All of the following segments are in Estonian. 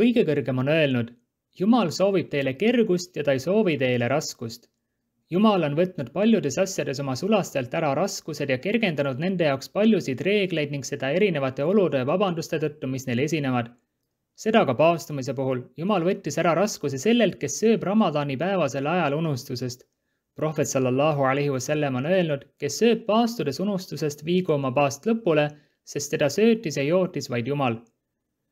kõige kõrgem on öelnud, Jumal soovib teile kergust ja ta ei soovi teile raskust. Jumal on võtnud paljudes asjades oma sulastelt ära raskused ja kergendanud nende jaoks paljusid reegleid ning seda erinevate olude ja vabanduste tõttu, mis neil esinevad. seda ka paastumise puhul. Jumal võttis ära raskuse sellelt, kes sööb Ramadani päevasel ajal unustusest. prohvet sallallahu alaihi wasallam on öelnud, kes sööb paastudes unustusest, viigu oma paast lõpule, sest teda söötis ja jootis vaid Jumal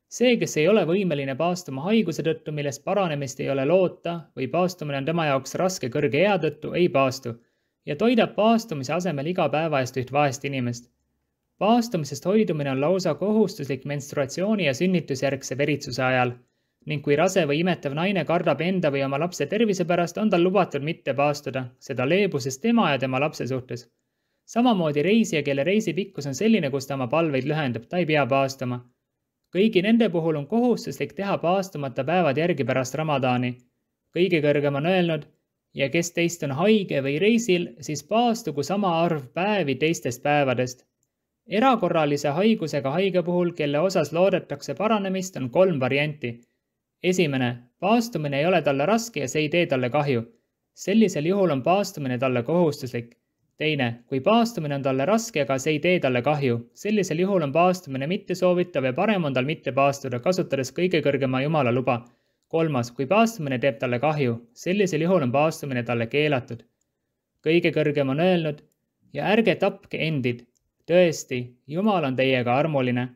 see, kes ei ole võimeline paastuma haiguse tõttu, millest paranemist ei ole loota või paastumine on tema jaoks raske kõrge ea tõttu, ei paastu ja toidab paastumise asemel iga päeva eest üht vaest inimest. paastumisest hoidumine on lausa kohustuslik menstruatsiooni ja sünnitusjärgse veritsuse ajal ning kui rase või imetav naine kardab enda või oma lapse tervise pärast, on tal lubatud mitte paastuda, seda leebusest tema ja tema lapse suhtes. samamoodi reisija, kelle reisi pikkus on selline, kus ta oma palveid lühendab, ta ei pea paastuma kõigi nende puhul on kohustuslik teha paastumata päevad järgi pärast Ramadani. kõige kõrgem on öelnud ja kes teist on haige või reisil, siis paastugu sama arv päevi teistest päevadest. erakorralise haigusega haige puhul, kelle osas loodetakse paranemist, on kolm varianti. esimene, paastumine ei ole talle raske ja see ei tee talle kahju. sellisel juhul on paastumine talle kohustuslik teine, kui paastumine on talle raske, aga see ei tee talle kahju, sellisel juhul on paastumine mittesoovitav ja parem on tal mitte paastuda, kasutades kõige kõrgema Jumala luba. kolmas, kui paastumine teeb talle kahju, sellisel juhul on paastumine talle keelatud. kõige kõrgem on öelnud ja ärge tapke endid. tõesti, Jumal on teiega armuline